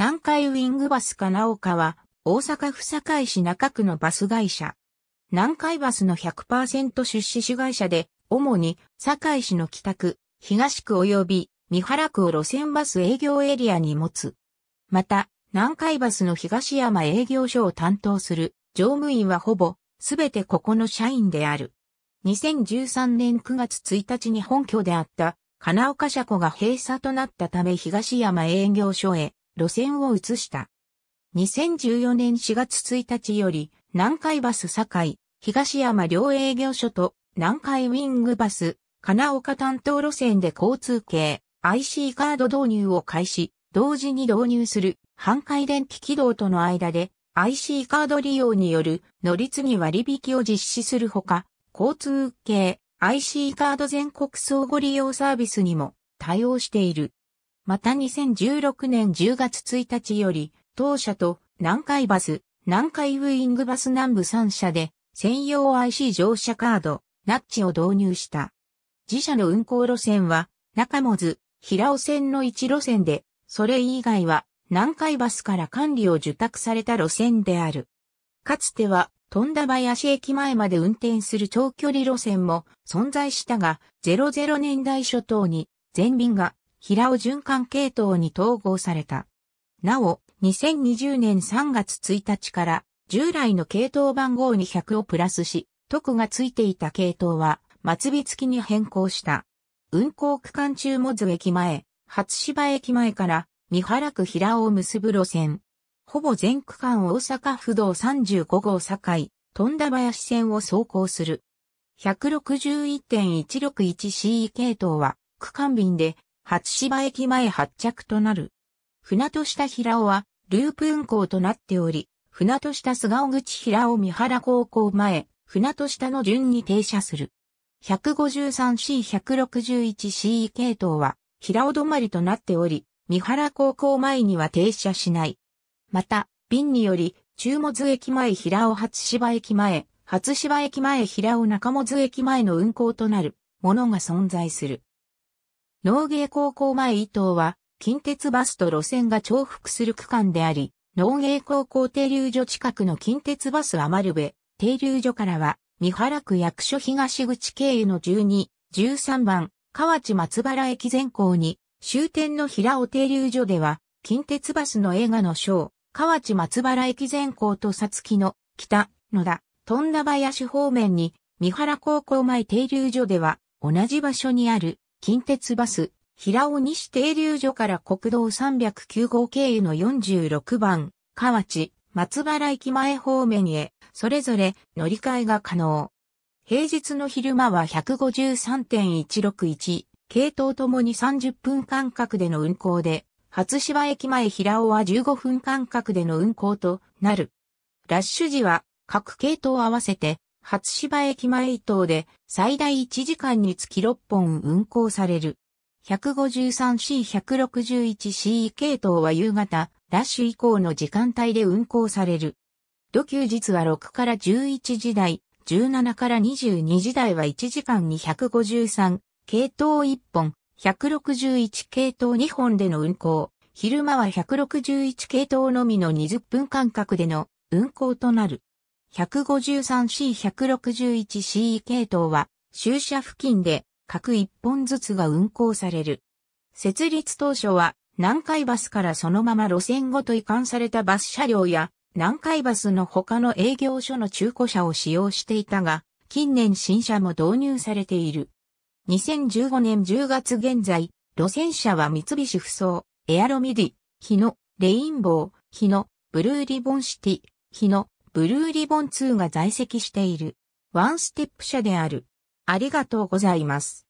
南海ウィングバスかなおかは、大阪府堺市中区のバス会社。南海バスの100%出資主会社で、主に堺市の北区、東区及び三原区を路線バス営業エリアに持つ。また、南海バスの東山営業所を担当する乗務員はほぼすべてここの社員である。2013年9月1日に本拠であった金岡車庫が閉鎖となったため東山営業所へ路線を移した。2014年4月1日より、南海バス堺、東山両営業所と南海ウィングバス、金岡担当路線で交通系 IC カード導入を開始、同時に導入する半回電気軌道との間で IC カード利用による乗り継ぎ割引を実施するほか、交通系 IC カード全国相互利用サービスにも対応している。また2016年10月1日より、当社と南海バス、南海ウイングバス南部3社で、専用 IC 乗車カード、ナッチを導入した。自社の運行路線は、中もず、平尾線の1路線で、それ以外は、南海バスから管理を受託された路線である。かつては、富田林駅前まで運転する長距離路線も存在したが、00年代初頭に全便が平尾循環系統に統合された。なお、2020年3月1日から従来の系統番号に100をプラスし、特がついていた系統は末尾付きに変更した。運行区間中もず駅前、初芝駅前から三原区平尾を結ぶ路線。ほぼ全区間大阪府道35号境、富田林線を走行する。1 6 1 1 6 1 c 系統は区間便で初芝駅前発着となる。船戸下平尾は、ループ運行となっており、船戸下菅尾口平尾三原高校前、船戸下の順に停車する。153C161C 系統は、平尾止まりとなっており、三原高校前には停車しない。また、便により、中本駅前平尾初芝駅前、初芝駅前平尾中本駅前の運行となるものが存在する。農芸高校前伊東は、近鉄バスと路線が重複する区間であり、農芸高校停留所近くの近鉄バス余部、停留所からは、三原区役所東口経由の12、13番、河内松原駅前校に、終点の平尾停留所では、近鉄バスの映画の章、河内松原駅前校とさつきの、北、野田、富田林方面に、三原高校前停留所では、同じ場所にある、近鉄バス、平尾西停留所から国道309号経由の46番、河内、松原駅前方面へ、それぞれ乗り換えが可能。平日の昼間は153.161、系統ともに30分間隔での運行で、初芝駅前平尾は15分間隔での運行となる。ラッシュ時は各系統合わせて初芝駅前伊東で最大1時間につき6本運行される。153C161C 系統は夕方、ラッシュ以降の時間帯で運行される。土休日は6から11時台、17から22時台は1時間に153、系統1本、161系統2本での運行。昼間は161系統のみの20分間隔での運行となる。153C161CE 系統は、終車付近で各一本ずつが運行される。設立当初は、南海バスからそのまま路線ごと移管されたバス車両や、南海バスの他の営業所の中古車を使用していたが、近年新車も導入されている。2015年10月現在、路線車は三菱不走、エアロミディ、日野、レインボー、日野、ブルーリボンシティ、日野、ブルーリボン2が在籍している、ワンステップ社である。ありがとうございます。